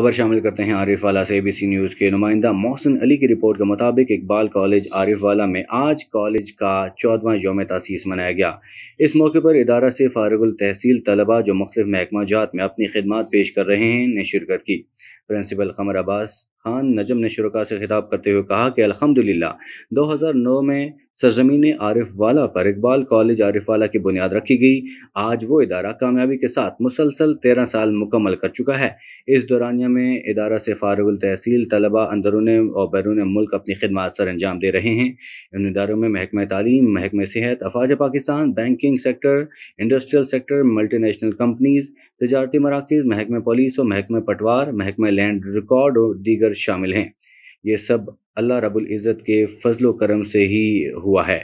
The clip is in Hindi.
खबर शामिल करते हैं आरिफ वाला से एबीसी न्यूज़ के नुमाइंदा मोहसिन अली की रिपोर्ट के मुताबिक इकबाल कॉलेज आरिफ वाला में आज कॉलेज का चौदवा योम तसीस मनाया गया इस मौके पर इदारा से फारगुल तहसील तलबा जो मुख्तु महकमा जात में अपनी खदमात पेश कर रहे हैं ने शिरकत की प्रिंसिपल कमर अब्बास खान नजम ने शुरुआत से खिताब करते हुए कहा कि अलहमदिल्ला नौ में सरजमीन आरिफ वाला पर इकबाल कॉलेज आरिफ वाला की बुनियाद रखी गई आज वो इदारा कामयाबी के साथ मुसलसल तेरह साल मुकम्मल कर चुका है इस दौरानिया में इदारा से फारगुल तहसील तलबा अंदरून और बैरून मुल्क अपनी खदमात सर अंजाम दे रहे हैं इन इदारों में महकमा तालीम महकमे सेहत अफाज Pakistan banking sector industrial sector multinational companies तजारती मराकज़ महकमे पुलिस और महकमे पटवार महकमे लैंड रिकॉर्ड और दीगर शामिल हैं ये सब अल्लाह रबुल इज़्ज़त के फ़जल करम से ही हुआ है